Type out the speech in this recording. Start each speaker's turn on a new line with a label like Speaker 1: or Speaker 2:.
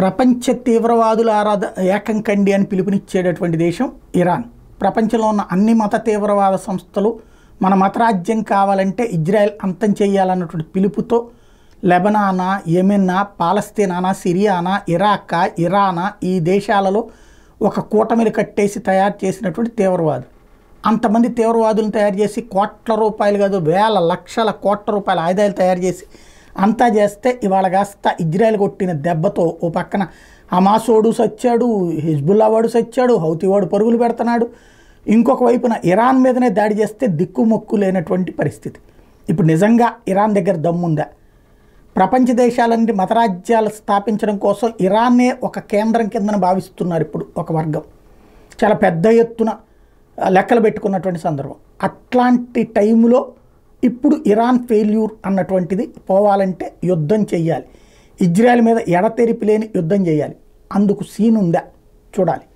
Speaker 1: ప్రపంచ తీవ్రవాదుల ఆరాధ ఏకం కండి అని పిలుపునిచ్చేటటువంటి దేశం ఇరాన్ ప్రపంచంలో ఉన్న అన్ని మత తీవ్రవాద సంస్థలు మన మతరాజ్యం కావాలంటే ఇజ్రాయెల్ అంతం చేయాలన్నటువంటి పిలుపుతో లెబనానా యెమెన్నా పాలస్తీనానా సిరియానా ఇరాక్ ఇరానా ఈ దేశాలలో ఒక కూటమిని కట్టేసి తయారు చేసినటువంటి తీవ్రవాదులు అంతమంది తీవ్రవాదులను తయారు చేసి కోట్ల రూపాయలు కాదు వేల లక్షల కోట్ల రూపాయల ఆదాయాలు తయారు చేసి అంతా చేస్తే ఇవాళ కాస్త ఇజ్రాయెల్ కొట్టిన దెబ్బతో ఓ పక్కన హమాసోడు సచ్చాడు హిజ్బుల్లా వాడు సచ్చాడు హౌతీవాడు పరుగులు పెడుతున్నాడు ఇంకొక వైపున ఇరాన్ మీదనే దాడి చేస్తే దిక్కుమొక్కు లేనటువంటి పరిస్థితి ఇప్పుడు నిజంగా ఇరాన్ దగ్గర దమ్ముందా ప్రపంచ దేశాలన్ని మతరాజ్యాలు స్థాపించడం కోసం ఇరాన్నే ఒక కేంద్రం కిందన భావిస్తున్నారు ఇప్పుడు ఒక వర్గం చాలా పెద్ద ఎత్తున లెక్కలు పెట్టుకున్నటువంటి సందర్భం అట్లాంటి టైంలో ఇప్పుడు ఇరాన్ ఫెయిల్యూర్ అన్నటువంటిది పోవాలంటే యుద్ధం చేయాలి ఇజ్రాయెల్ మీద ఎడతెరిపి లేని యుద్ధం చేయాలి అందుకు సీన్ ఉందా చూడాలి